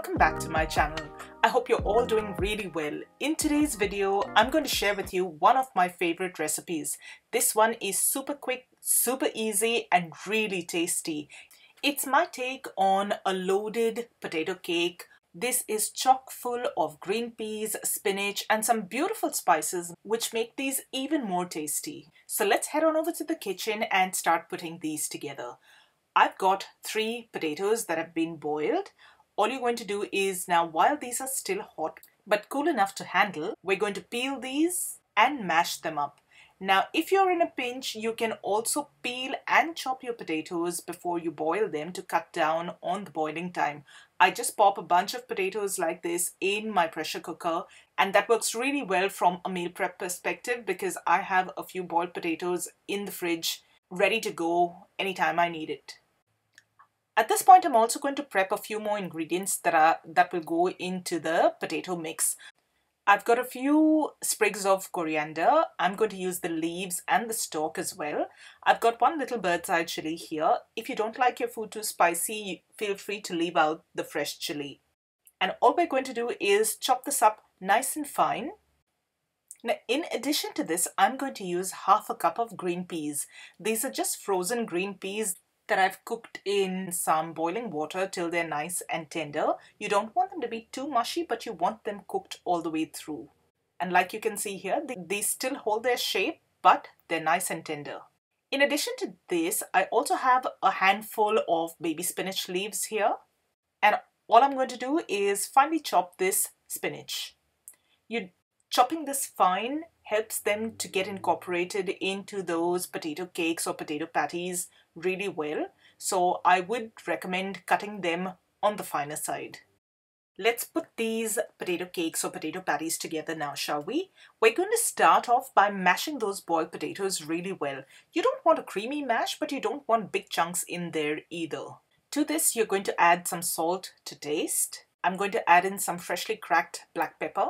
welcome back to my channel. I hope you're all doing really well. In today's video, I'm going to share with you one of my favorite recipes. This one is super quick, super easy and really tasty. It's my take on a loaded potato cake this is chock full of green peas, spinach, and some beautiful spices which make these even more tasty. So let's head on over to the kitchen and start putting these together. I've got three potatoes that have been boiled all you're going to do is now while these are still hot but cool enough to handle, we're going to peel these and mash them up. Now, if you're in a pinch, you can also peel and chop your potatoes before you boil them to cut down on the boiling time. I just pop a bunch of potatoes like this in my pressure cooker and that works really well from a meal prep perspective because I have a few boiled potatoes in the fridge ready to go anytime I need it. At this point, I'm also going to prep a few more ingredients that, are, that will go into the potato mix. I've got a few sprigs of coriander. I'm going to use the leaves and the stalk as well. I've got one little bird's eye chili here. If you don't like your food too spicy, feel free to leave out the fresh chili. And all we're going to do is chop this up nice and fine. Now, in addition to this, I'm going to use half a cup of green peas. These are just frozen green peas that I've cooked in some boiling water till they're nice and tender. You don't want them to be too mushy, but you want them cooked all the way through. And like you can see here, they, they still hold their shape, but they're nice and tender. In addition to this, I also have a handful of baby spinach leaves here. And all I'm going to do is finely chop this spinach. You chopping this fine helps them to get incorporated into those potato cakes or potato patties really well, so I would recommend cutting them on the finer side. Let's put these potato cakes or potato patties together now, shall we? We're going to start off by mashing those boiled potatoes really well. You don't want a creamy mash, but you don't want big chunks in there either. To this, you're going to add some salt to taste. I'm going to add in some freshly cracked black pepper.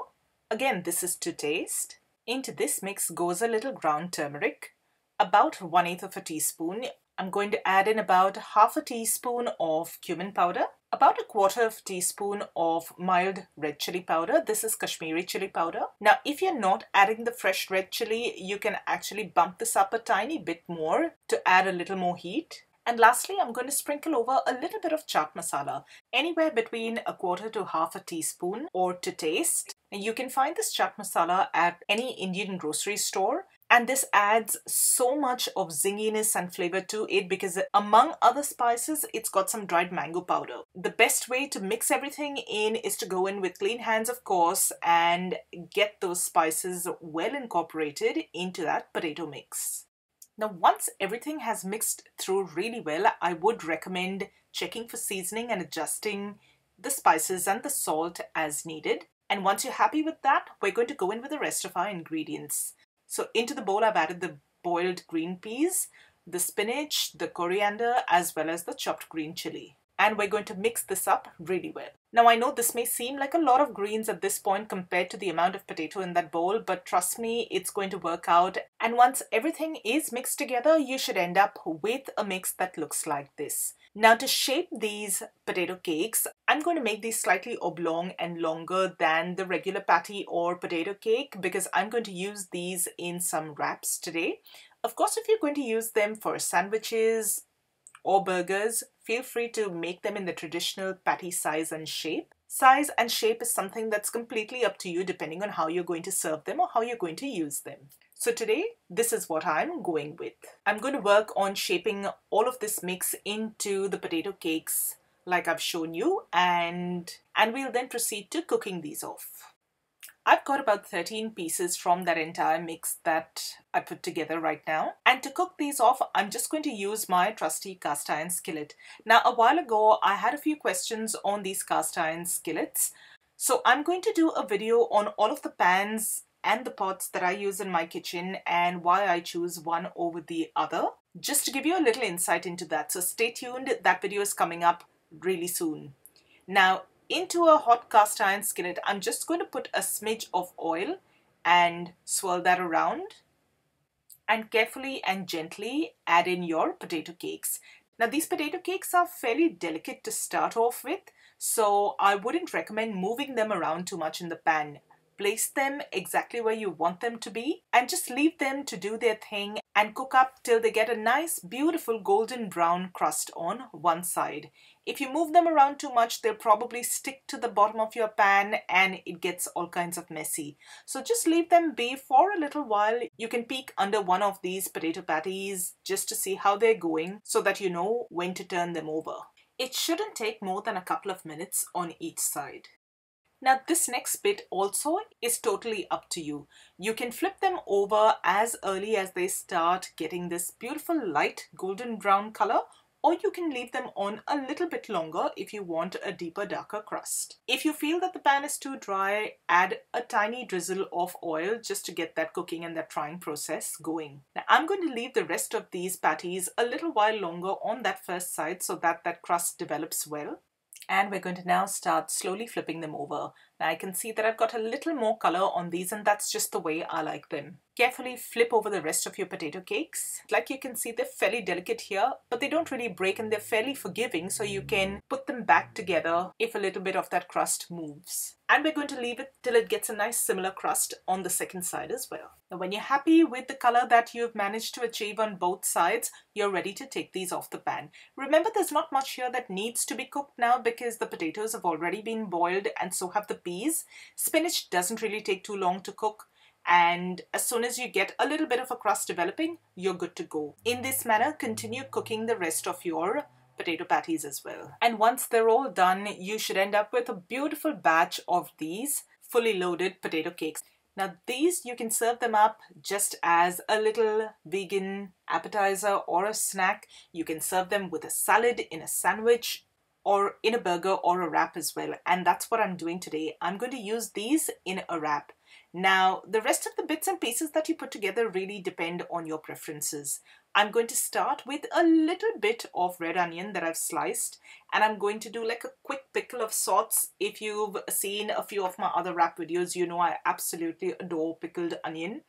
Again, this is to taste. Into this mix goes a little ground turmeric, about one eighth of a teaspoon. I'm going to add in about half a teaspoon of cumin powder, about a quarter of a teaspoon of mild red chili powder. This is Kashmiri chili powder. Now, if you're not adding the fresh red chili, you can actually bump this up a tiny bit more to add a little more heat. And lastly, I'm going to sprinkle over a little bit of chaat masala, anywhere between a quarter to half a teaspoon or to taste. And you can find this chaat masala at any Indian grocery store and this adds so much of zinginess and flavor to it because among other spices it's got some dried mango powder the best way to mix everything in is to go in with clean hands of course and get those spices well incorporated into that potato mix now once everything has mixed through really well i would recommend checking for seasoning and adjusting the spices and the salt as needed and once you're happy with that, we're going to go in with the rest of our ingredients. So into the bowl, I've added the boiled green peas, the spinach, the coriander, as well as the chopped green chili and we're going to mix this up really well. Now I know this may seem like a lot of greens at this point compared to the amount of potato in that bowl, but trust me, it's going to work out. And once everything is mixed together, you should end up with a mix that looks like this. Now to shape these potato cakes, I'm going to make these slightly oblong and longer than the regular patty or potato cake because I'm going to use these in some wraps today. Of course, if you're going to use them for sandwiches or burgers, feel free to make them in the traditional patty size and shape. Size and shape is something that's completely up to you depending on how you're going to serve them or how you're going to use them. So today, this is what I'm going with. I'm going to work on shaping all of this mix into the potato cakes like I've shown you and, and we'll then proceed to cooking these off. I've got about 13 pieces from that entire mix that I put together right now. And to cook these off, I'm just going to use my trusty cast iron skillet. Now, a while ago, I had a few questions on these cast iron skillets. So I'm going to do a video on all of the pans and the pots that I use in my kitchen and why I choose one over the other. Just to give you a little insight into that. So stay tuned, that video is coming up really soon. Now, into a hot cast iron skillet, I'm just going to put a smidge of oil and swirl that around and carefully and gently add in your potato cakes. Now these potato cakes are fairly delicate to start off with, so I wouldn't recommend moving them around too much in the pan place them exactly where you want them to be and just leave them to do their thing and cook up till they get a nice beautiful golden brown crust on one side. If you move them around too much they'll probably stick to the bottom of your pan and it gets all kinds of messy. So just leave them be for a little while. You can peek under one of these potato patties just to see how they're going so that you know when to turn them over. It shouldn't take more than a couple of minutes on each side. Now this next bit also is totally up to you. You can flip them over as early as they start getting this beautiful light golden brown color or you can leave them on a little bit longer if you want a deeper darker crust. If you feel that the pan is too dry, add a tiny drizzle of oil just to get that cooking and that frying process going. Now I'm going to leave the rest of these patties a little while longer on that first side so that that crust develops well and we're going to now start slowly flipping them over. Now I can see that I've got a little more color on these and that's just the way I like them carefully flip over the rest of your potato cakes. Like you can see, they're fairly delicate here, but they don't really break and they're fairly forgiving, so you can put them back together if a little bit of that crust moves. And we're going to leave it till it gets a nice similar crust on the second side as well. Now when you're happy with the color that you've managed to achieve on both sides, you're ready to take these off the pan. Remember there's not much here that needs to be cooked now because the potatoes have already been boiled and so have the peas. Spinach doesn't really take too long to cook and as soon as you get a little bit of a crust developing, you're good to go. In this manner, continue cooking the rest of your potato patties as well. And once they're all done, you should end up with a beautiful batch of these fully loaded potato cakes. Now these you can serve them up just as a little vegan appetizer or a snack. You can serve them with a salad in a sandwich or in a burger or a wrap as well. And that's what I'm doing today. I'm going to use these in a wrap. Now, the rest of the bits and pieces that you put together really depend on your preferences. I'm going to start with a little bit of red onion that I've sliced and I'm going to do like a quick pickle of sorts. If you've seen a few of my other wrap videos, you know I absolutely adore pickled onion.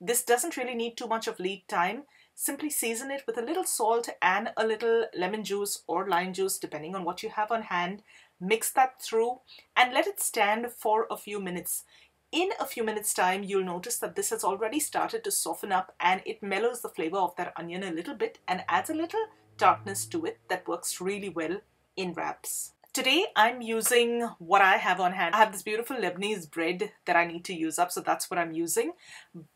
This doesn't really need too much of lead time. Simply season it with a little salt and a little lemon juice or lime juice depending on what you have on hand. Mix that through and let it stand for a few minutes in a few minutes time, you'll notice that this has already started to soften up and it mellows the flavor of that onion a little bit and adds a little darkness to it that works really well in wraps. Today I'm using what I have on hand. I have this beautiful Lebanese bread that I need to use up, so that's what I'm using.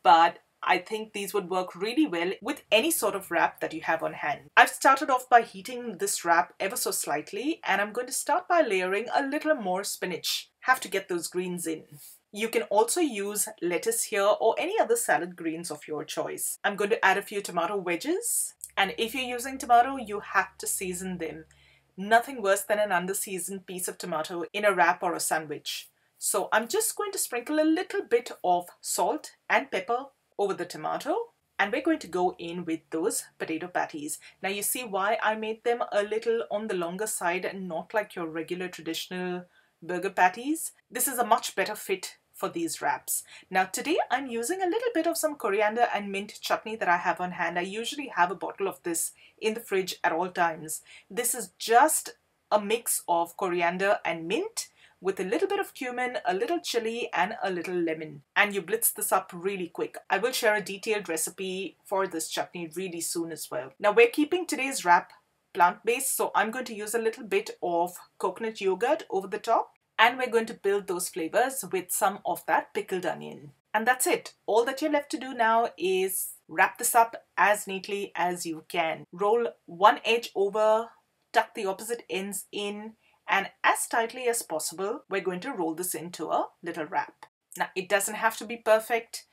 But I think these would work really well with any sort of wrap that you have on hand. I've started off by heating this wrap ever so slightly and I'm going to start by layering a little more spinach. Have to get those greens in. You can also use lettuce here or any other salad greens of your choice. I'm going to add a few tomato wedges and if you're using tomato, you have to season them. Nothing worse than an under-seasoned piece of tomato in a wrap or a sandwich. So I'm just going to sprinkle a little bit of salt and pepper over the tomato and we're going to go in with those potato patties. Now you see why I made them a little on the longer side and not like your regular traditional burger patties. This is a much better fit for these wraps. Now today I'm using a little bit of some coriander and mint chutney that I have on hand. I usually have a bottle of this in the fridge at all times. This is just a mix of coriander and mint with a little bit of cumin, a little chili, and a little lemon. And you blitz this up really quick. I will share a detailed recipe for this chutney really soon as well. Now we're keeping today's wrap plant-based, so I'm going to use a little bit of coconut yogurt over the top and we're going to build those flavors with some of that pickled onion. And that's it. All that you're left to do now is wrap this up as neatly as you can. Roll one edge over, tuck the opposite ends in, and as tightly as possible, we're going to roll this into a little wrap. Now, it doesn't have to be perfect.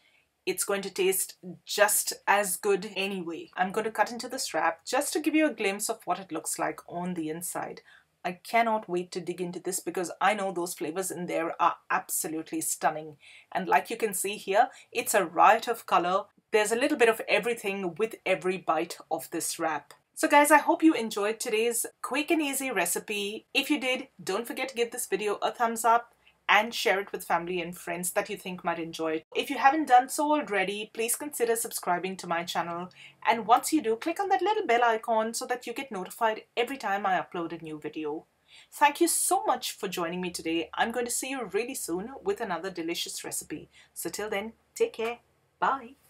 It's going to taste just as good anyway. I'm going to cut into this wrap just to give you a glimpse of what it looks like on the inside. I cannot wait to dig into this because I know those flavors in there are absolutely stunning. And like you can see here, it's a riot of color. There's a little bit of everything with every bite of this wrap. So guys, I hope you enjoyed today's quick and easy recipe. If you did, don't forget to give this video a thumbs up and share it with family and friends that you think might enjoy it. If you haven't done so already, please consider subscribing to my channel. And once you do, click on that little bell icon so that you get notified every time I upload a new video. Thank you so much for joining me today. I'm going to see you really soon with another delicious recipe. So till then, take care. Bye.